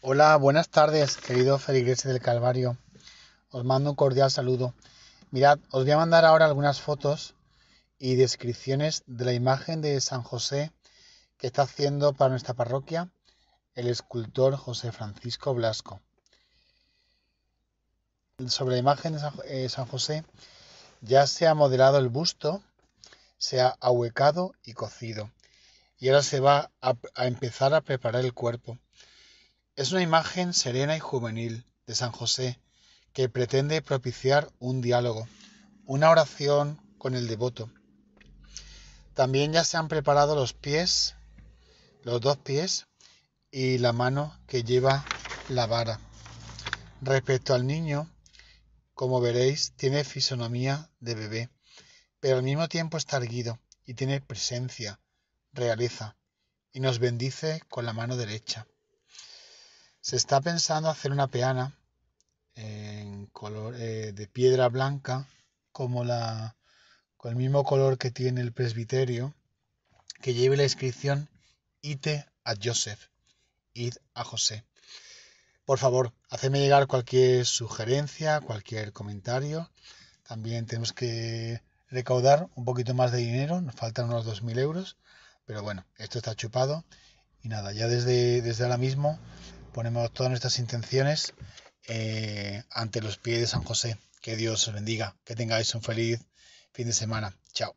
Hola, buenas tardes, querido feligreses del Calvario. Os mando un cordial saludo. Mirad, os voy a mandar ahora algunas fotos y descripciones de la imagen de San José que está haciendo para nuestra parroquia el escultor José Francisco Blasco. Sobre la imagen de San eh, José ya se ha modelado el busto, se ha ahuecado y cocido. Y ahora se va a empezar a preparar el cuerpo. Es una imagen serena y juvenil de San José que pretende propiciar un diálogo, una oración con el devoto. También ya se han preparado los pies, los dos pies y la mano que lleva la vara. Respecto al niño, como veréis, tiene fisonomía de bebé, pero al mismo tiempo está erguido y tiene presencia, realeza, y nos bendice con la mano derecha. Se está pensando hacer una peana en color eh, de piedra blanca, como la, con el mismo color que tiene el presbiterio, que lleve la inscripción Ite a Joseph, Id a José. Por favor, hacedme llegar cualquier sugerencia, cualquier comentario. También tenemos que recaudar un poquito más de dinero, nos faltan unos 2.000 euros, pero bueno, esto está chupado. Y nada, ya desde, desde ahora mismo ponemos todas nuestras intenciones eh, ante los pies de San José. Que Dios os bendiga, que tengáis un feliz fin de semana. Chao.